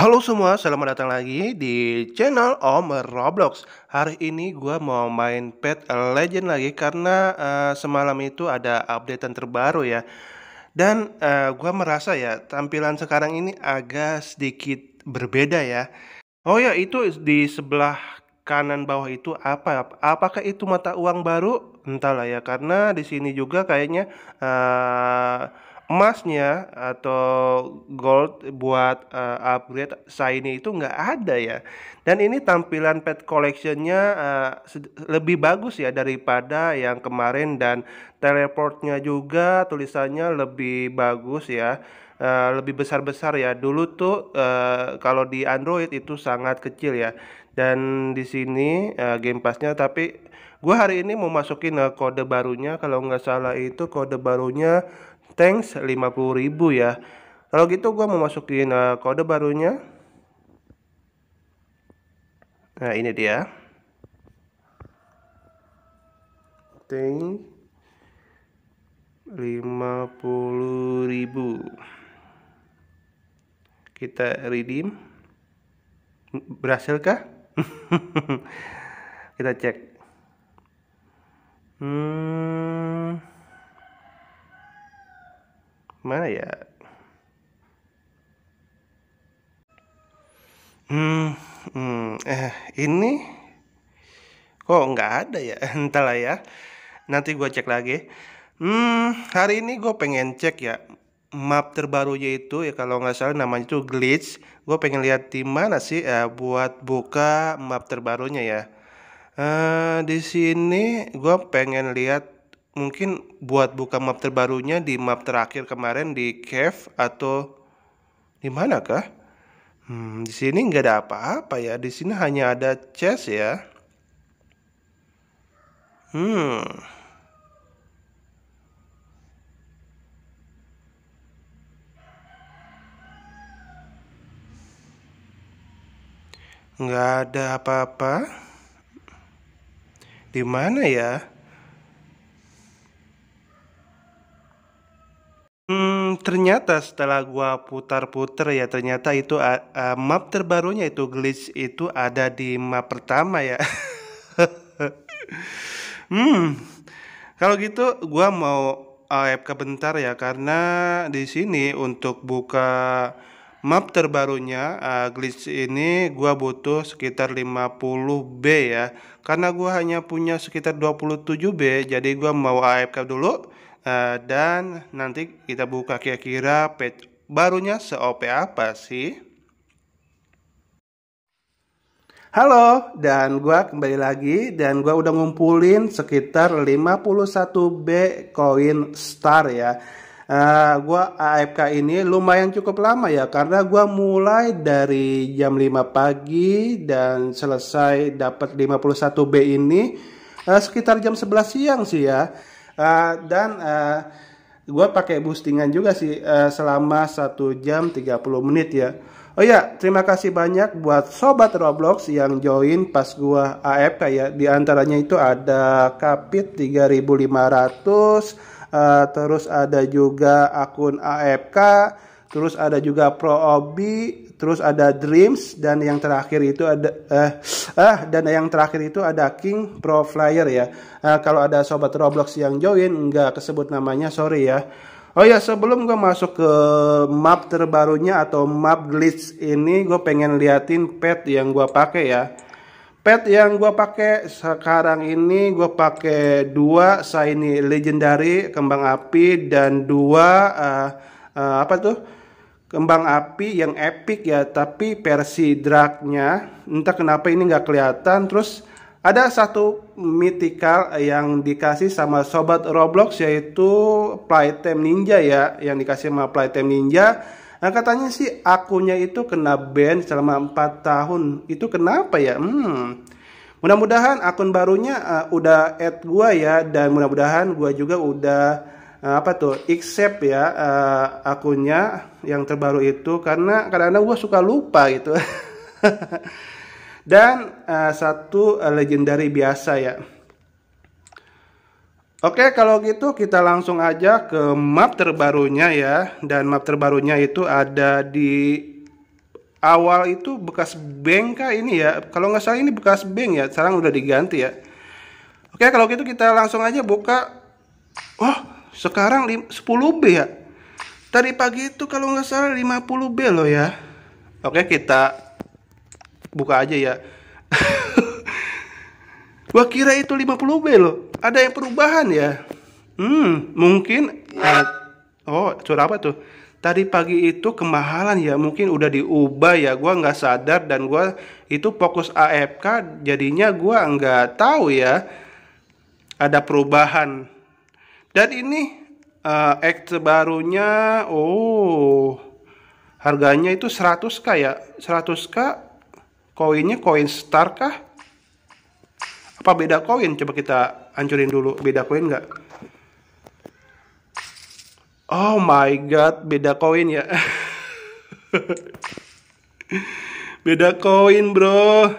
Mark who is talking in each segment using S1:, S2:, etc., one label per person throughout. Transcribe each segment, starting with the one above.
S1: Halo semua, selamat datang lagi di channel Om Roblox Hari ini gue mau main Pet Legend lagi karena uh, semalam itu ada update terbaru ya Dan uh, eh, gue merasa ya tampilan sekarang ini agak sedikit berbeda ya Oh ya itu di sebelah kanan bawah itu apa? Apakah itu mata uang baru? Entahlah ya karena di sini juga kayaknya... Uh, emasnya atau gold buat uh, upgrade shiny itu nggak ada ya dan ini tampilan pet collectionnya uh, lebih bagus ya daripada yang kemarin dan teleportnya juga tulisannya lebih bagus ya uh, lebih besar besar ya dulu tuh uh, kalau di Android itu sangat kecil ya dan di sini uh, game passnya tapi gue hari ini mau masukin uh, kode barunya kalau nggak salah itu kode barunya thanks 50.000 ya kalau gitu gue mau masukin uh, kode barunya nah ini dia thanks 50.000 kita redeem kah? kita cek hmm mana ya hmm, hmm eh ini kok nggak ada ya entahlah ya nanti gue cek lagi hmm hari ini gue pengen cek ya map terbarunya itu ya kalau nggak salah namanya itu glitch gue pengen lihat di mana sih ya, buat buka map terbarunya ya uh, di sini gue pengen lihat mungkin buat buka map terbarunya di map terakhir kemarin di cave atau di manakah? Hmm, di sini nggak ada apa-apa ya. Di sini hanya ada chest ya. Hmm. Nggak ada apa-apa. Di mana ya? ternyata setelah gua putar-putar ya ternyata itu uh, map terbarunya itu glitch itu ada di map pertama ya. hmm. Kalau gitu gua mau AFK bentar ya karena di sini untuk buka map terbarunya uh, glitch ini gua butuh sekitar 50B ya karena gua hanya punya sekitar 27B jadi gua mau AFK dulu Eh, dan nanti kita buka kira-kira page barunya se-OP apa sih? Halo, dan gue kembali lagi dan gue udah ngumpulin sekitar 51B koin star ya. Uh, eh, gue AFK ini lumayan cukup lama ya karena gue mulai dari jam 5 pagi dan selesai dapat 51B ini uh, sekitar jam 11 siang sih ya. Eh, dan uh, eh, gue pakai boostingan juga sih uh, selama 1 jam 30 menit ya Oh ya, terima kasih banyak buat sobat Roblox yang join pas gua AFK ya. Di antaranya itu ada Kapit 3500, uh, terus ada juga akun AFK terus ada juga Pro Obi, terus ada Dreams dan yang terakhir itu ada eh eh dan yang terakhir itu ada King Pro Flyer ya. Eh, kalau ada sobat Roblox yang join nggak kesebut namanya, sorry ya. Oh ya sebelum gue masuk ke map terbarunya atau map glitch ini gue pengen liatin pet yang gue pakai ya. Pet yang gue pakai sekarang ini gue pakai dua shiny legendary kembang api dan dua uh, uh, apa tuh kembang api yang epic ya tapi versi dragnya entah kenapa ini nggak kelihatan terus ada satu mythical yang dikasih sama sobat Roblox yaitu Playtime Ninja ya yang dikasih sama Playtime Ninja nah katanya sih akunya itu kena ban selama 4 tahun itu kenapa ya hmm mudah-mudahan akun barunya uh, udah add gua ya dan mudah-mudahan gua juga udah Eh, apa tuh except ya uh, akunnya yang terbaru itu karena kadang-kadang gue suka lupa gitu dan uh, satu uh, legendary biasa ya Oke kalau gitu kita langsung aja ke map terbarunya ya dan map terbarunya itu ada di awal itu bekas bengka ini ya kalau nggak salah ini bekas beng ya sekarang udah diganti ya Oke kalau gitu kita langsung aja buka oh, sekarang 10B ya tadi pagi itu kalau nggak salah 50B loh ya oke kita buka aja ya gua kira itu 50B loh ada yang perubahan ya hmm mungkin eh, oh suara apa tuh tadi pagi itu kemahalan ya mungkin udah diubah ya gua nggak sadar dan gue itu fokus AFK jadinya gue nggak tahu ya ada perubahan dan ini uh, eh, X barunya oh harganya itu 100k ya. 100k koinnya koin star kah? Apa beda koin? Coba kita hancurin dulu beda koin nggak? Oh my god, beda koin ya. beda koin, Bro.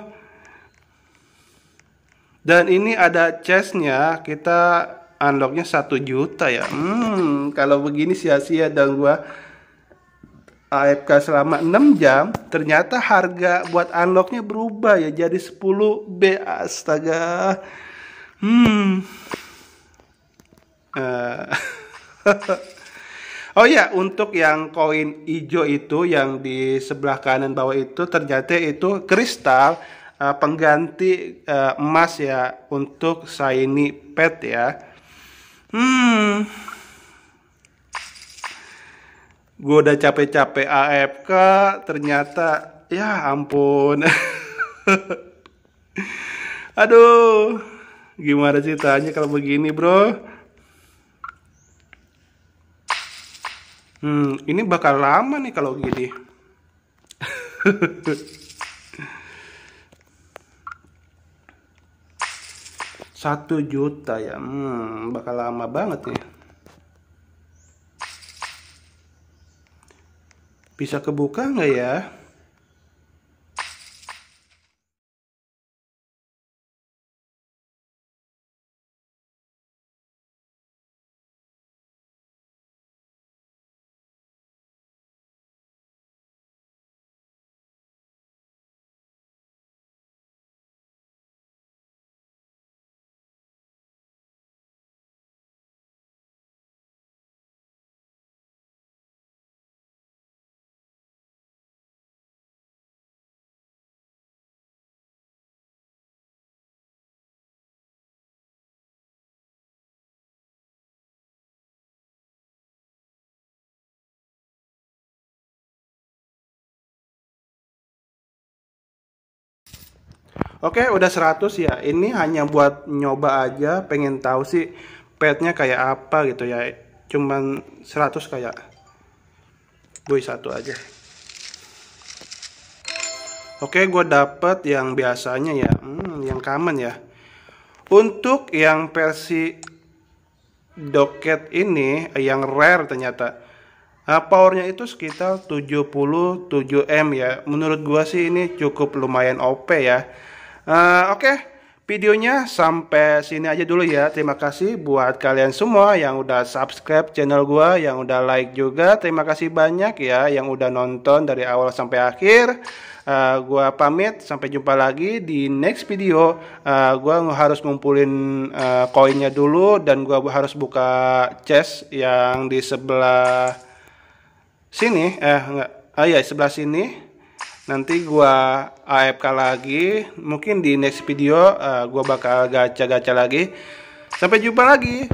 S1: Dan ini ada chestnya, kita unlocknya satu juta ya hmm kalau begini sia-sia dan gua AFK selama 6 jam ternyata harga buat unlocknya berubah ya jadi 10B astaga hmm uh. oh ya untuk yang koin hijau itu yang di sebelah kanan bawah itu ternyata itu kristal uh, pengganti uh, emas ya untuk shiny pet ya Hmm. Gue udah capek-capek AFK, ternyata ya ampun. Aduh, gimana ceritanya kalau begini, bro? Hmm, ini bakal lama nih kalau gini. satu juta ya hmm, bakal lama banget nih, ya. bisa kebuka nggak ya Oke, udah 100 ya. Ini hanya buat nyoba aja, pengen tahu sih petnya kayak apa gitu ya. Cuman 100 kayak boy satu aja. Oke, gue dapet yang biasanya ya, hmm, yang common ya. Untuk yang versi doket ini, yang rare ternyata. Nah, powernya itu sekitar 77M ya. Menurut gue sih ini cukup lumayan OP ya Eh, oke okay. videonya sampai sini aja dulu ya terima kasih buat kalian semua yang udah subscribe channel gua yang udah like juga terima kasih banyak ya yang udah nonton dari awal sampai akhir uh, gua pamit sampai jumpa lagi di next video uh, gua harus ngumpulin uh, koinnya dulu dan gua harus buka chest yang di sebelah sini eh enggak ah ya sebelah sini nanti gua AFK lagi mungkin di next video uh, gua bakal gacha-gacha lagi sampai jumpa lagi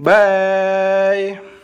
S1: bye